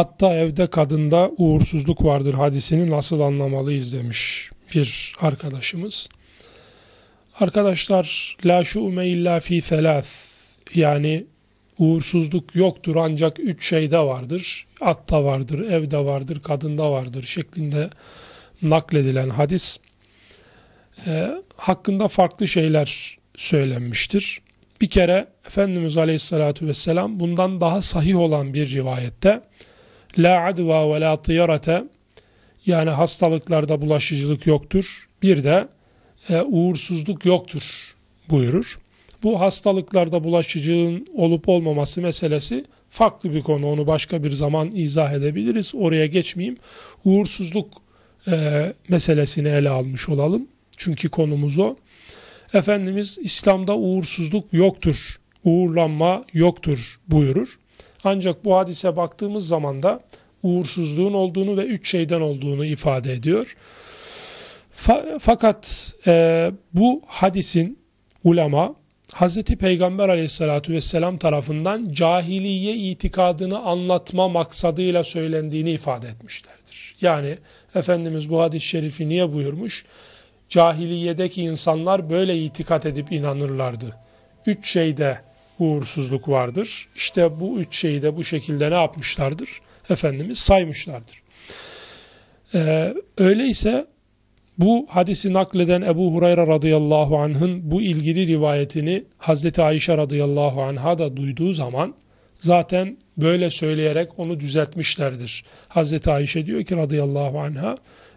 Hatta evde kadında uğursuzluk vardır hadisini nasıl anlamalıyız demiş bir arkadaşımız. Arkadaşlar la şu'me illa fi felâth yani uğursuzluk yoktur ancak üç şeyde vardır. Atta vardır, evde vardır, kadında vardır şeklinde nakledilen hadis e, hakkında farklı şeyler söylenmiştir. Bir kere Efendimiz Aleyhisselatü Vesselam bundan daha sahih olan bir rivayette La adva ve la tiyarete yani hastalıklarda bulaşıcılık yoktur. Bir de e, uğursuzluk yoktur buyurur. Bu hastalıklarda bulaşıcılığın olup olmaması meselesi farklı bir konu. Onu başka bir zaman izah edebiliriz. Oraya geçmeyeyim. Uğursuzluk e, meselesini ele almış olalım. Çünkü konumuz o. Efendimiz İslam'da uğursuzluk yoktur, uğurlanma yoktur buyurur. Ancak bu hadise baktığımız zaman da uğursuzluğun olduğunu ve üç şeyden olduğunu ifade ediyor. fakat e, bu hadisin ulema Hz. Peygamber aleyhissalatü vesselam tarafından cahiliye itikadını anlatma maksadıyla söylendiğini ifade etmişlerdir. Yani Efendimiz bu hadis-i şerifi niye buyurmuş? Cahiliyedeki insanlar böyle itikat edip inanırlardı. Üç şeyde uğursuzluk vardır. İşte bu üç şeyi de bu şekilde ne yapmışlardır? Efendimiz saymışlardır. Ee, öyleyse bu hadisi nakleden Ebu Hureyre radıyallahu anh'ın bu ilgili rivayetini Hazreti Ayşe radıyallahu anh'a da duyduğu zaman zaten böyle söyleyerek onu düzeltmişlerdir. Hazreti Ayşe diyor ki radıyallahu anh'a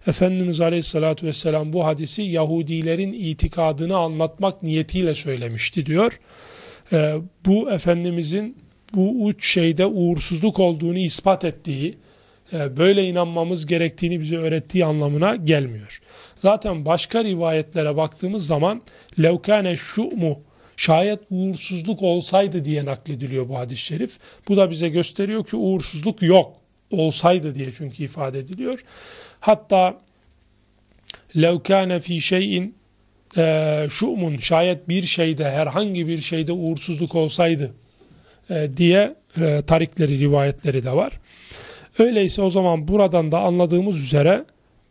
Efendimiz aleyhissalatü vesselam bu hadisi Yahudilerin itikadını anlatmak niyetiyle söylemişti diyor e, bu Efendimizin bu uç şeyde uğursuzluk olduğunu ispat ettiği, e, böyle inanmamız gerektiğini bize öğrettiği anlamına gelmiyor. Zaten başka rivayetlere baktığımız zaman levkane şu mu şayet uğursuzluk olsaydı diye naklediliyor bu hadis-i şerif. Bu da bize gösteriyor ki uğursuzluk yok. Olsaydı diye çünkü ifade ediliyor. Hatta levkane fi şeyin e, ee, umun, şayet bir şeyde herhangi bir şeyde uğursuzluk olsaydı e, diye e, tarikleri rivayetleri de var. Öyleyse o zaman buradan da anladığımız üzere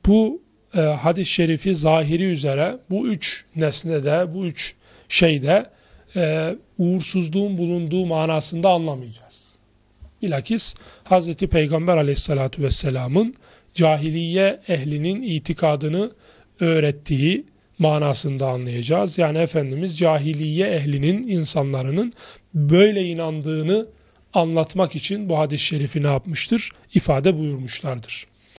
bu e, hadis-i şerifi zahiri üzere bu üç nesnede bu üç şeyde e, uğursuzluğun bulunduğu manasında anlamayacağız. Bilakis Hazreti Peygamber aleyhissalatü vesselamın cahiliye ehlinin itikadını öğrettiği manasında anlayacağız. Yani Efendimiz cahiliye ehlinin, insanların böyle inandığını anlatmak için bu hadis-i şerifi ne yapmıştır? İfade buyurmuşlardır.